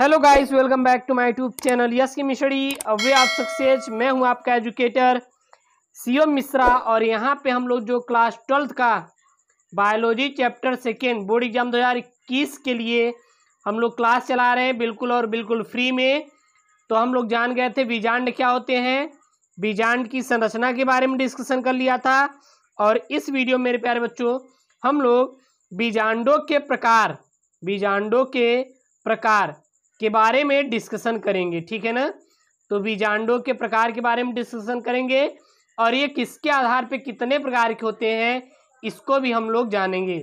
hello guys welcome back to my YouTube channel यस की मिश्री अवे आप सक्सेस मैं हूं आपका एजुकेटर सीएम मिश्रा और यहां पे हम लोग जो क्लास ट्वेल्थ का biology chapter second board exam 2021 के लिए हम लोग क्लास चला रहे हैं बिल्कुल और बिल्कुल फ्री में तो हम लोग जान गए थे बीजांड क्या होते हैं बीजांड की संरचना के बारे में डिस्कशन कर लिया था और इस वीडियो मेरे प्यारे बच्चों हम लोग बीजांडों के प्रकार बीजांडों के प्रकार के बारे में डिस्कशन करेंगे ठीक है ना तो बीजांडो के प्रकार के बारे में डिस्कशन करेंगे और ये किसके आधार पे कितने प्रकार के होते हैं इसको भी हम लोग जानेंगे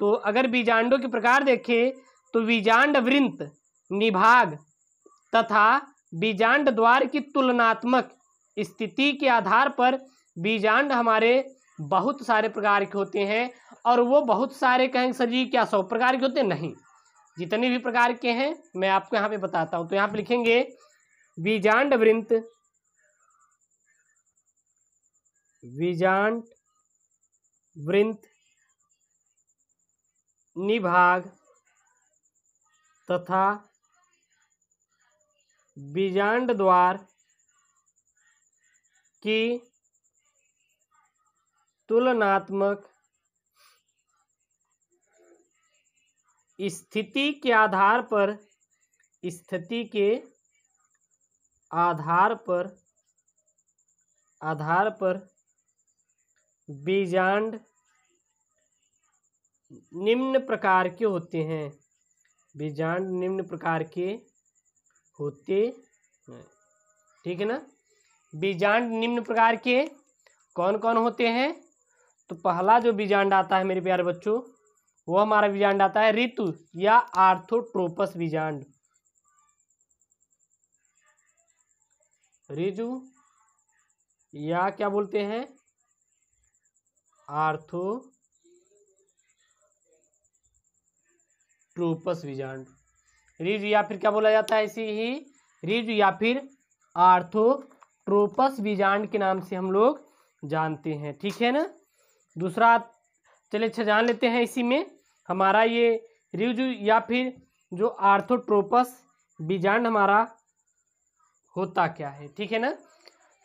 तो अगर बीजांडो के प्रकार देखें तो बीजांड वृंत निभाग तथा बीजांड द्वार की तुलनात्मक स्थिति के आधार पर बीजांड हमारे बहुत सारे प्रकार के होते हैं और वो बहुत सारे कहेंगे सर जी क्या सौ प्रकार के होते हैं नहीं जितने भी प्रकार के हैं मैं आपको यहां पे बताता हूं तो यहां पे लिखेंगे बीजांड वृंत बीजांड वृंत निभाग तथा बीजांड द्वार की तुलनात्मक स्थिति के आधार पर स्थिति के आधार पर आधार पर बीजांड निम्न प्रकार के होते हैं बीजांड निम्न प्रकार के होते हैं ठीक है ना बीजांड निम्न प्रकार के कौन कौन होते हैं तो पहला जो बीजांड आता है मेरे प्यारे बच्चों वो हमारा बीजांड आता है ऋतु या आर्थोट्रोपस बीजांड रिजु या क्या बोलते हैं आर्थो ट्रोपस बीजांड रिज या फिर क्या बोला जाता है इसी ही रिज या फिर आर्थो ट्रोपस बीजांड के नाम से हम लोग जानते हैं ठीक है ना दूसरा चलिए अच्छा जान लेते हैं इसी में हमारा ये रिव्ज या फिर जो आर्थोट्रोपस बीजांड हमारा होता क्या है ठीक है ना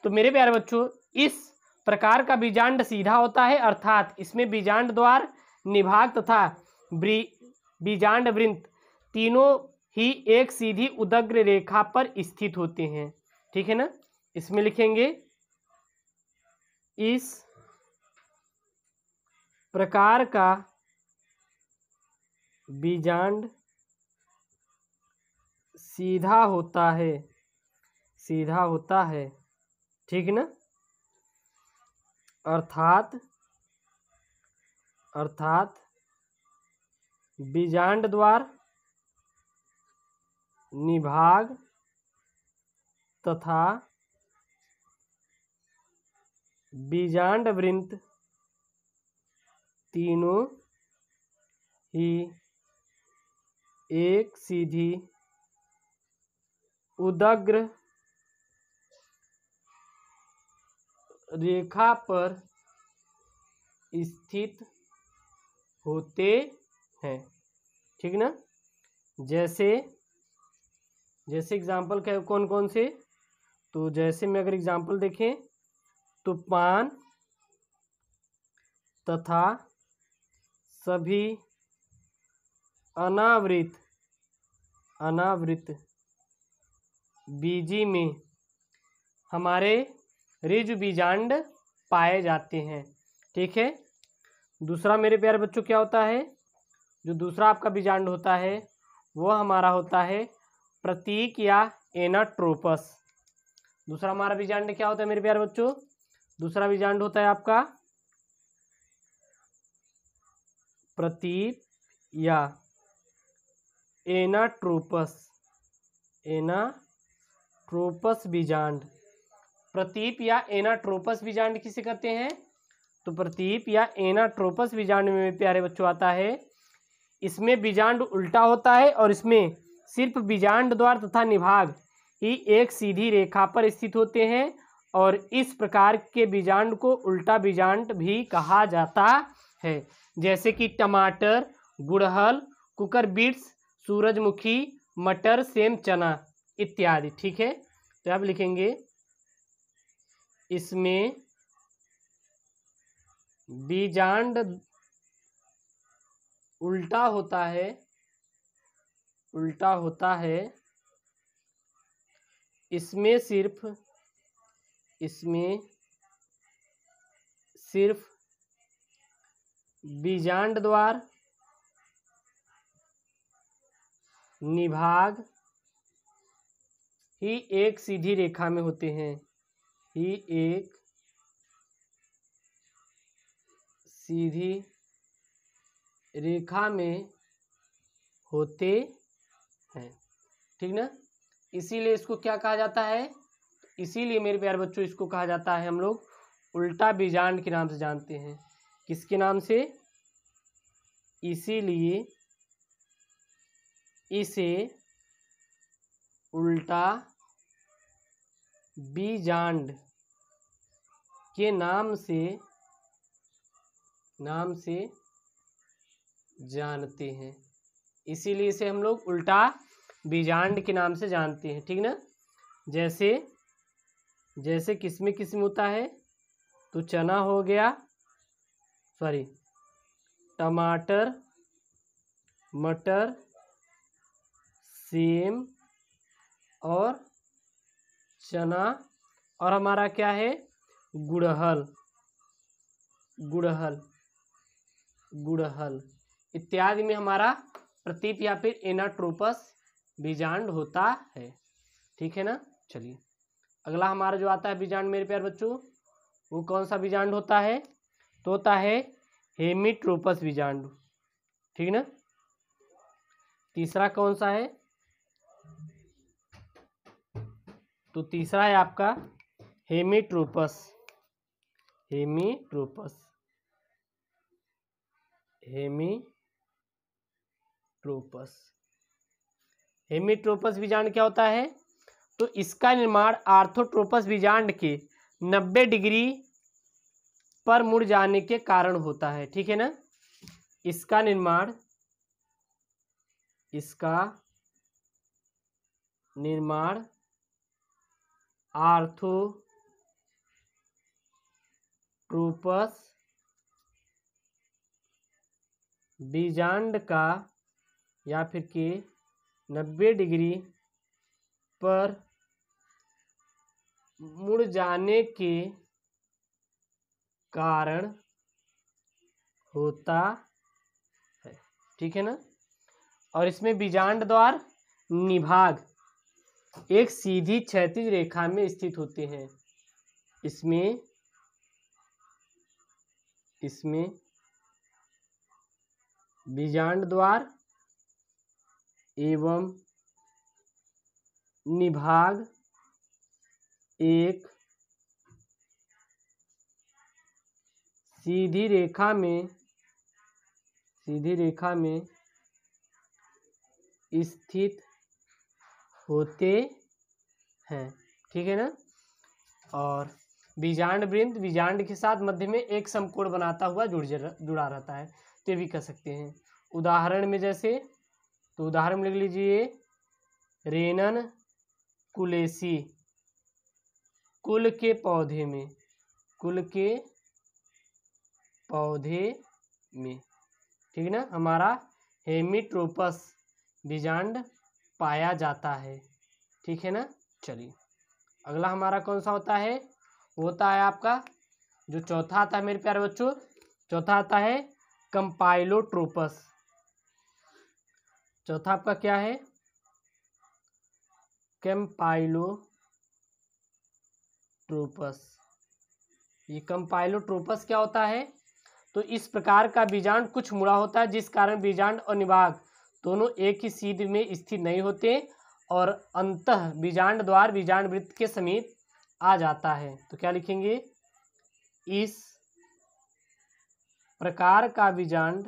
तो मेरे प्यारे बच्चों इस प्रकार का बीजांड सीधा होता है अर्थात इसमें बीजांड द्वार निभाग तथा बीजांड वृंत तीनों ही एक सीधी उदग्र रेखा पर स्थित होते हैं ठीक है ना इसमें लिखेंगे इस प्रकार का बीजांड सीधा होता है सीधा होता है ठीक ना अर्थात अर्थात बीजांड द्वार निभाग तथा बीजांड वृंत तीनों ही एक सीधी उदग्र रेखा पर स्थित होते हैं ठीक ना जैसे जैसे एग्जाम्पल क्या कौन कौन से तो जैसे में अगर एग्जाम्पल देखें तो पान तथा सभी अनावृत अनावृत बीजी में हमारे रिज बीजांड पाए जाते हैं ठीक है दूसरा मेरे प्यारे बच्चों क्या होता है जो दूसरा आपका बीजांड होता है वो हमारा होता है प्रतीक या एनाट्रोपस दूसरा हमारा बीजांड क्या होता है मेरे प्यारे बच्चों दूसरा बीजांड होता है आपका प्रतीक या एनाट्रोपस एनाट्रोपस बीजांड प्रतीप या एनाट्रोपस बीजांड किसे कहते हैं तो प्रतीप या एनाट्रोपस बीजांड में प्यारे बच्चों आता है इसमें बीजांड उल्टा होता है और इसमें सिर्फ बीजांड द्वार तथा निभाग ही एक सीधी रेखा पर स्थित होते हैं और इस प्रकार के बीजांड को उल्टा बीजांड भी कहा जाता है जैसे कि टमाटर गुड़हल कुकर बीट्स सूरजमुखी मटर सेम चना इत्यादि ठीक है तो आप लिखेंगे इसमें बीजांड उल्टा होता है उल्टा होता है इसमें सिर्फ इसमें सिर्फ बीजांड द्वार निभाग ही एक सीधी रेखा में होते हैं ही एक सीधी रेखा में होते हैं ठीक ना इसीलिए इसको क्या कहा जाता है इसीलिए मेरे प्यार बच्चों इसको कहा जाता है हम लोग उल्टा बीजांड के नाम से जानते हैं किसके नाम से इसीलिए इसे उल्टा बीजांड के नाम से नाम से जानते हैं इसीलिए इसे हम लोग उल्टा बीजांड के नाम से जानते हैं ठीक ना जैसे जैसे किसमें किस्म होता है तो चना हो गया सॉरी टमाटर मटर सेम और चना और हमारा क्या है गुड़हल गुड़हल गुड़हल इत्यादि में हमारा प्रतीप या फिर एनाट्रोपस बीजांड होता है ठीक है ना चलिए अगला हमारा जो आता है बीजांड मेरे प्यार बच्चों वो कौन सा बीजांड होता है तो होता है हेमिट्रोपस बीजांड ठीक ना तीसरा कौन सा है तो तीसरा है आपका हेमीट्रोपस हेमीट्रोपस हेमीट्रोपस हेमीट्रोपस बीजांड क्या होता है तो इसका निर्माण आर्थोट्रोपस बीजांड के 90 डिग्री पर मुड़ जाने के कारण होता है ठीक है ना इसका निर्माण इसका निर्माण आर्थोट्रूपस बीजांड का या फिर के नब्बे डिग्री पर मुड़ जाने के कारण होता है ठीक है ना और इसमें बीजांड द्वार निभाग एक सीधी क्षैतिज रेखा में स्थित होते हैं इसमें इसमें बीजांड द्वार एवं निभाग एक सीधी रेखा में सीधी रेखा में स्थित होते हैं ठीक है ना और बीजांड वृंद बीजांड के साथ मध्य में एक समकोण बनाता हुआ जुड़ जुड़ा रहता है तो भी कह सकते हैं उदाहरण में जैसे तो उदाहरण लिख लीजिए रेनन कुलेसी कुल के पौधे में कुल के पौधे में ठीक है ना हमारा हेमिट्रोपस बीजांड पाया जाता है ठीक है ना चलिए अगला हमारा कौन सा होता है होता है आपका जो चौथा आता है मेरे प्यारे बच्चों चौथा आता है कंपाइलोट्रोपस चौथा आपका क्या है ट्रोपस ये कंपाइलोट्रोपस क्या होता है तो इस प्रकार का बीजांड कुछ मुड़ा होता है जिस कारण बीजांड और निभाग दोनों एक ही सीध में स्थित नहीं होते और अंत बीजांड द्वार बीजांड वृत्त के समीप आ जाता है तो क्या लिखेंगे इस प्रकार का बीजांड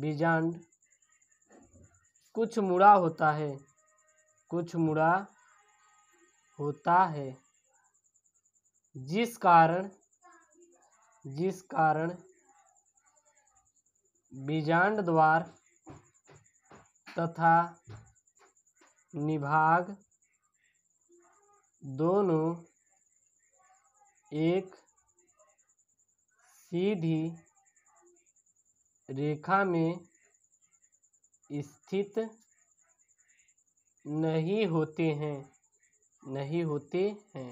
बीजांड कुछ मुड़ा होता है कुछ मुड़ा होता है जिस कारण जिस कारण बीजांड द्वार तथा निभाग दोनों एक सीधी रेखा में स्थित नहीं होते हैं नहीं होते हैं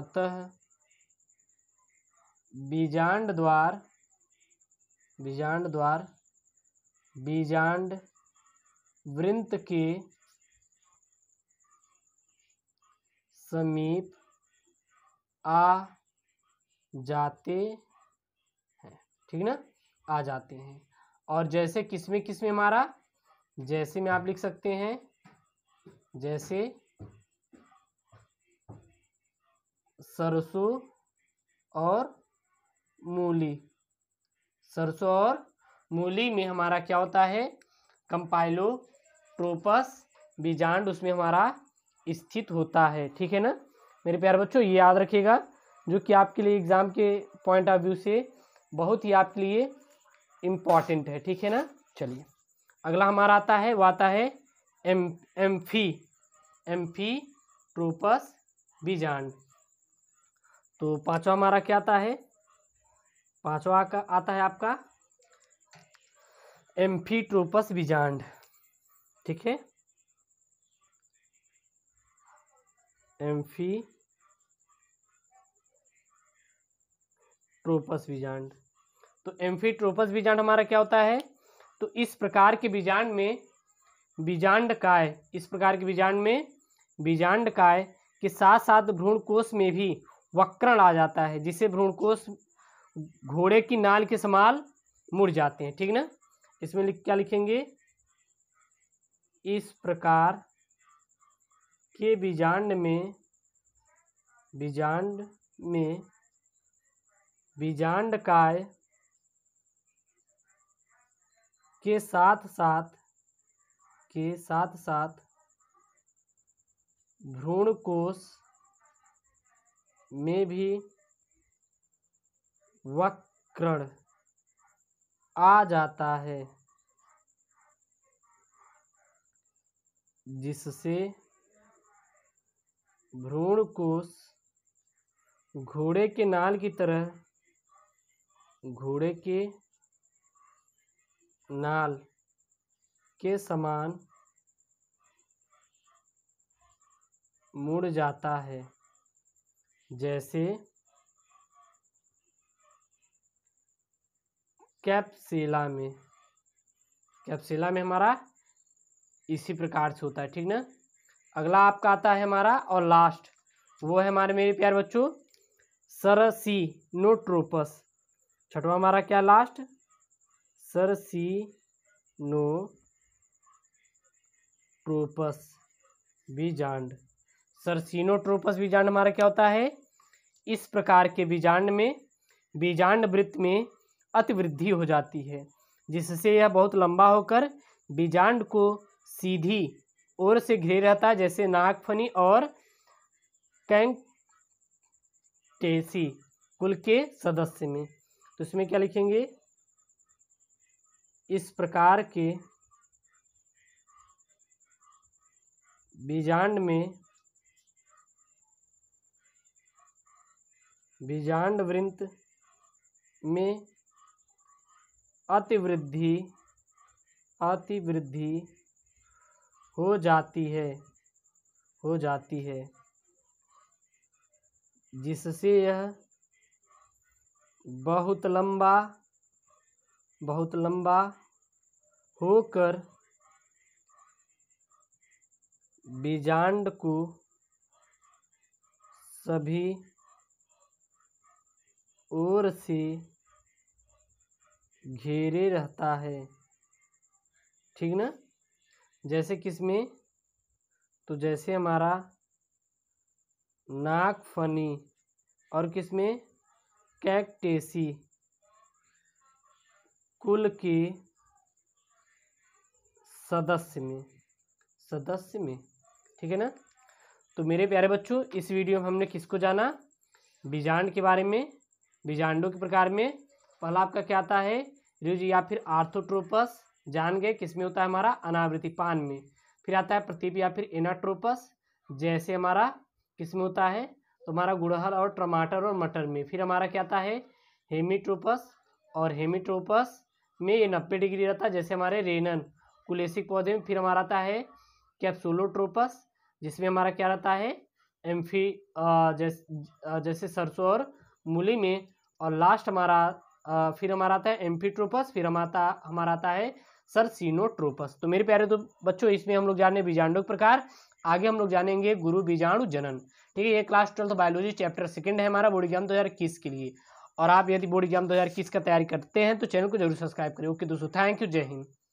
अतः बीजांड द्वार बीजांड द्वार बीजांड वृंत के समीप आ जाते हैं ठीक ना आ जाते हैं और जैसे किसमें किसमें हमारा जैसे में आप लिख सकते हैं जैसे सरसों और मूली सरसों और मूली में हमारा क्या होता है कंपाइलो ट्रोपस बीजांड उसमें हमारा स्थित होता है ठीक है ना मेरे प्यार बच्चों ये याद रखिएगा जो कि आपके लिए एग्ज़ाम के पॉइंट ऑफ व्यू से बहुत ही आपके लिए इम्पॉर्टेंट है ठीक है ना चलिए अगला हमारा आता है वो आता है एम एम्फी एम्फी ट्रोपस बीजांड तो पांचवा हमारा क्या आता है पांचवा का आता है आपका एम्फीट्रोपस बीजांड ठीक है एम्फी ट्रोपस बीजांड तो एम्फी ट्रोपस बीजांड हमारा क्या होता है तो इस प्रकार के बीजांड में बीजांड काय इस प्रकार के बीजांड में बीजांड काय के साथ साथ भ्रूण कोष में भी वक्रण आ जाता है जिसे भ्रूण कोष घोड़े की नाल के समाल मुड़ जाते हैं ठीक ना इसमें लिख क्या लिखेंगे इस प्रकार के बीजांड में बीजांड में बीजांड काय के साथ साथ के साथ साथ भ्रूण कोश में भी वक्रण आ जाता है जिससे भ्रूण कोश घोड़े के नाल की तरह घोड़े के नाल के समान मुड़ जाता है जैसे कैप्सिला में कैप्सिला में हमारा इसी प्रकार से होता है ठीक ना अगला आपका आता है हमारा और लास्ट वो है हमारे मेरे प्यार बच्चों सरसी नोट्रोपस छठवा हमारा क्या लास्ट सरसी नो ट्रोपस बीजांड सरसिनोट्रोपस बीजांड हमारा क्या होता है इस प्रकार के बीजांड में बीजांड वृत्त में अतिवृद्धि हो जाती है जिससे यह बहुत लंबा होकर बीजांड को सीधी ओर से घिरे रहता है जैसे नागफनी और कैंकटेसी कुल के सदस्य में तो इसमें क्या लिखेंगे इस प्रकार के बीजांड में बीजांड वृंत में अतिवृद्धि अतिवृद्धि हो जाती है हो जाती है जिससे यह बहुत लंबा बहुत लंबा होकर बीजांड को सभी ओर से घेरे रहता है ठीक ना जैसे किस में तो जैसे हमारा नाक फनी और किस में कैकटेसी कुल के सदस्य में सदस्य में ठीक है ना तो मेरे प्यारे बच्चों इस वीडियो में हमने किसको जाना बीजांड के बारे में बीजांडों के प्रकार में पहला आपका क्या आता है या फिर आर्थोट्रोपस जान गए किसमें होता है हमारा अनावृति पान में फिर आता है प्रतीप या फिर एनाट्रोपस जैसे हमारा किसमें होता है तो हमारा गुड़हल और टमाटर और मटर में फिर हमारा क्या आता है हेमीट्रोपस और हेमीट्रोपस में ये नब्बे डिग्री रहता है जैसे हमारे रेनन कुलेसिक पौधे में फिर हमारा आता है कैप्सोलोट्रोपस जिसमें हमारा क्या रहता है एम्फी जैसे जैसे सरसों और मूली में और लास्ट हमारा फिर हमारा आता है एम्फीट्रोपस फिर हमारा हमारा आता है सर ट्रोपस तो मेरे प्यारे तो बच्चों इसमें हम लोग जाने बीजाणु प्रकार आगे हम लोग जानेंगे गुरु बीजाणु जनन ठीक है ये class twelfth biology chapter second है हमारा बोर्ड एग्जाम दो हज़ार इक्कीस के लिए और आप यदि बोर्ड एग्जाम दो हज़ार इक्कीस का तैयारी करते हैं तो चैनल को जरूर सब्सक्राइब करें ओके दोस्तों थैंक यू जय हिंद